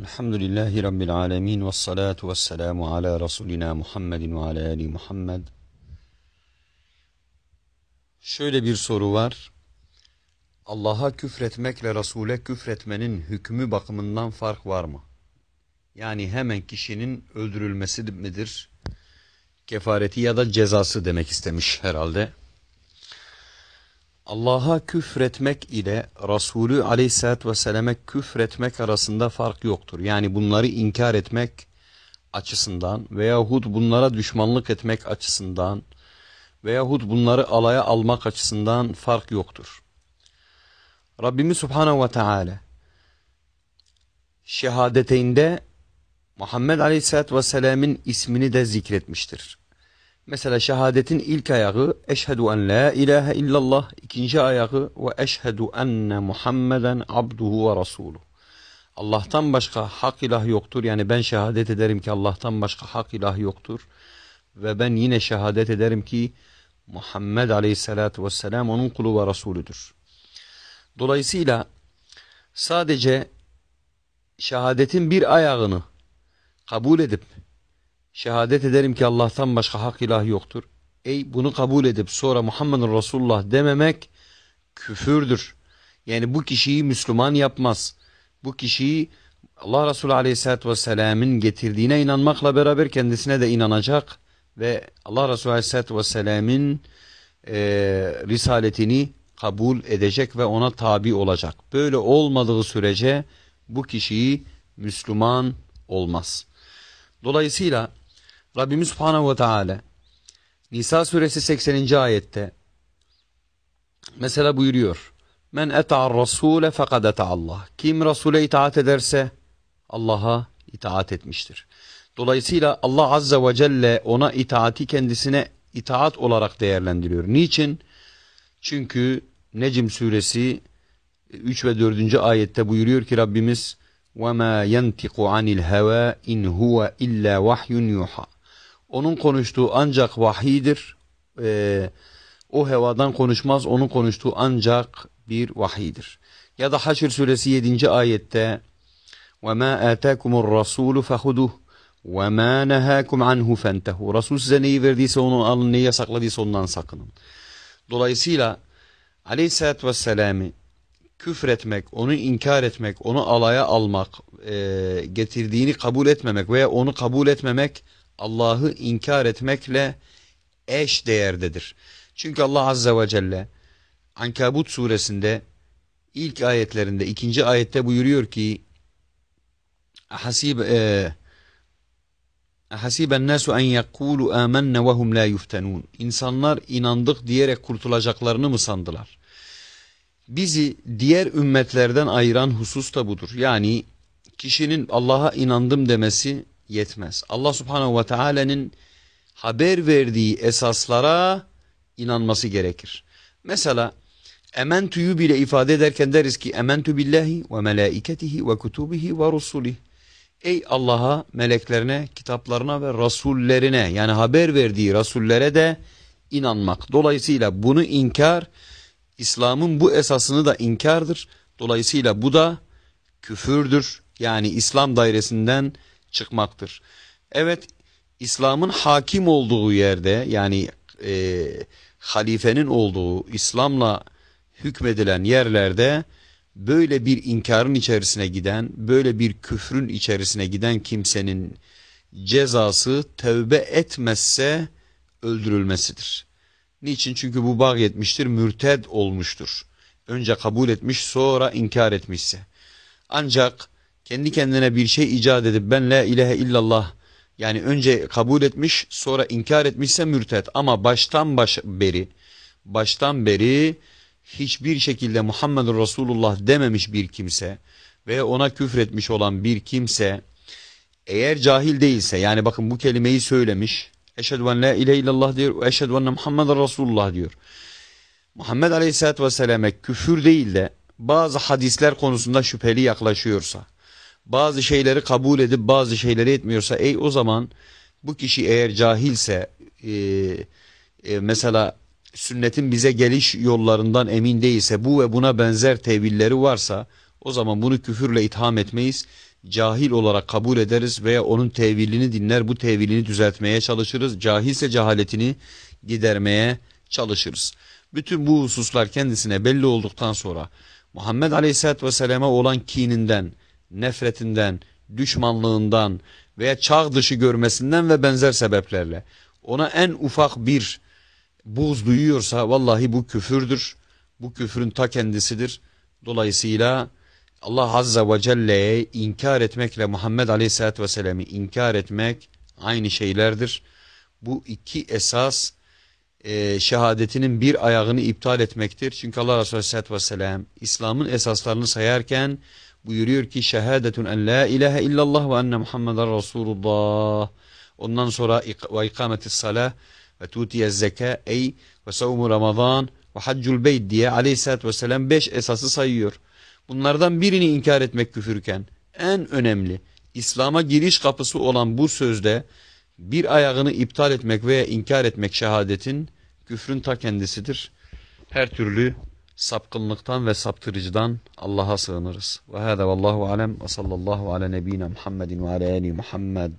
Elhamdülillahi Rabbil alemin ve salatu ve selamu ala Resulina Muhammedin ve ala Ali Muhammed. Şöyle bir soru var. Allah'a küfretmekle Resul'e küfretmenin hükmü bakımından fark var mı? Yani hemen kişinin öldürülmesi midir? Kefareti ya da cezası demek istemiş herhalde. Allah'a küfretmek ile Resulü aleyhissalatü vesselam'e küfretmek arasında fark yoktur. Yani bunları inkar etmek açısından veyahut bunlara düşmanlık etmek açısından veyahut bunları alaya almak açısından fark yoktur. Rabbimiz Subhanahu ve Teala şehadeteyinde Muhammed Aleyhisselatü Vesselam'ın ismini de zikretmiştir. Mesela şehadetin ilk ayağı eşhedü en la ilahe illallah, ikinci ayağı ve eşhedü enne Muhammeden abduhu ve rasul"u. Allah'tan başka hak ilah yoktur. Yani ben şehadet ederim ki Allah'tan başka hak ilah yoktur. Ve ben yine şehadet ederim ki Muhammed aleyhissalatu vesselam onun kulu ve Resulüdür. Dolayısıyla sadece şehadetin bir ayağını kabul edip Şehadet ederim ki Allah'tan başka hak ilah yoktur. Ey bunu kabul edip sonra Muhammedun Resulullah dememek küfürdür. Yani bu kişiyi Müslüman yapmaz. Bu kişiyi Allah Resulü Aleyhisselatü Vesselam'ın getirdiğine inanmakla beraber kendisine de inanacak ve Allah Resulü Aleyhisselatü Vesselam'ın e, risaletini kabul edecek ve ona tabi olacak. Böyle olmadığı sürece bu kişiyi Müslüman olmaz. Dolayısıyla Rabbimiz Subhanahu ve Teala Nisa suresi 80. ayette mesela buyuruyor. Men eta'ar rasule fekad Allah. Kim Resul'e itaat ederse Allah'a itaat etmiştir. Dolayısıyla Allah Azza ve Celle ona itaati kendisine itaat olarak değerlendiriyor. Niçin? Çünkü Necim suresi 3 ve 4. ayette buyuruyor ki Rabbimiz وَمَا يَنْتِقُ عَنِ الْهَوَى اِنْ هُوَ اِلَّا وَحْيٌ يُوحَى onun konuştuğu ancak vahidir. Ee, o hevadan konuşmaz. Onun konuştuğu ancak bir vahidir. Ya da Haşr suresi 7. ayette وَمَا آتَاكُمُ الرَّسُولُ فَخُدُهُ وَمَا نَهَاكُمْ عَنْهُ فَانْتَهُ Resul size neyi verdiyse onu alın, neyi yasakladıysa ondan sakının. Dolayısıyla Aleyhisselatü Vesselam'ı küfretmek, onu inkar etmek, onu alaya almak, e, getirdiğini kabul etmemek veya onu kabul etmemek Allah'ı inkar etmekle eş değerdedir. Çünkü Allah Azze ve Celle Ankabut suresinde ilk ayetlerinde ikinci ayette buyuruyor ki Hasib e, Hasiben nasu en yekulu amennâ ve hum la yuftenun. İnsanlar inandık diyerek kurtulacaklarını mı sandılar? Bizi diğer ümmetlerden ayıran husus da budur. Yani kişinin Allah'a inandım demesi yetmez. Allah subhanahu ve teala'nın haber verdiği esaslara inanması gerekir. Mesela ementüyü bile ifade ederken deriz ki ementü billahi ve melaiketihi ve kutubihi ve rusulih. Ey Allah'a, meleklerine, kitaplarına ve rasullerine yani haber verdiği rasullere de inanmak. Dolayısıyla bunu inkar, İslam'ın bu esasını da inkardır. Dolayısıyla bu da küfürdür. Yani İslam dairesinden çıkmaktır. Evet İslam'ın hakim olduğu yerde yani e, halifenin olduğu İslam'la hükmedilen yerlerde böyle bir inkarın içerisine giden, böyle bir küfrün içerisine giden kimsenin cezası tevbe etmezse öldürülmesidir. Niçin? Çünkü bu bağ etmiştir, mürted olmuştur. Önce kabul etmiş, sonra inkar etmişse. Ancak kendi kendine bir şey icat edip ben la ilahe illallah yani önce kabul etmiş sonra inkar etmişse mürtet ama baştan baş, beri baştan beri hiçbir şekilde Muhammed Resulullah dememiş bir kimse ve ona küfretmiş olan bir kimse eğer cahil değilse yani bakın bu kelimeyi söylemiş eşhedü en la ilahe illallah diyor eşhedü enne Muhammed Resulullah diyor. Muhammed Aleyhisselatü Vesselam'e küfür değil de bazı hadisler konusunda şüpheli yaklaşıyorsa bazı şeyleri kabul edip bazı şeyleri etmiyorsa ey o zaman bu kişi eğer cahilse e, e, mesela sünnetin bize geliş yollarından emin değilse bu ve buna benzer tevilleri varsa o zaman bunu küfürle itham etmeyiz. Cahil olarak kabul ederiz veya onun tevilini dinler bu tevilini düzeltmeye çalışırız. Cahilse cehaletini gidermeye çalışırız. Bütün bu hususlar kendisine belli olduktan sonra Muhammed Aleyhisselatü Vesselam'a olan kininden, nefretinden, düşmanlığından veya çağ dışı görmesinden ve benzer sebeplerle ona en ufak bir buz duyuyorsa vallahi bu küfürdür. Bu küfrün ta kendisidir. Dolayısıyla Allah Azza ve Celle'ye inkar etmekle Muhammed Aleyhisselatü Vesselam'ı inkar etmek aynı şeylerdir. Bu iki esas e, şehadetinin bir ayağını iptal etmektir. Çünkü Allah Resulü Aleyhisselatü Vesselam İslam'ın esaslarını sayarken buyuruyor ki şehadetun en la ilahe illallah ve enne Muhammeden Resulullah. Ondan sonra ve ikametis salah ve tutiye zeka ey ve savmu ramazan ve haccul beyt diye aleyhissalatü vesselam beş esası sayıyor. Bunlardan birini inkar etmek küfürken en önemli İslam'a giriş kapısı olan bu sözde bir ayağını iptal etmek veya inkar etmek şehadetin küfrün ta kendisidir. Her türlü sapkınlıktan ve saptırıcıdan Allah'a sığınırız. Ve hâde vallahu alem ve sallallahu ala nebine Muhammedin ve ala Muhammed.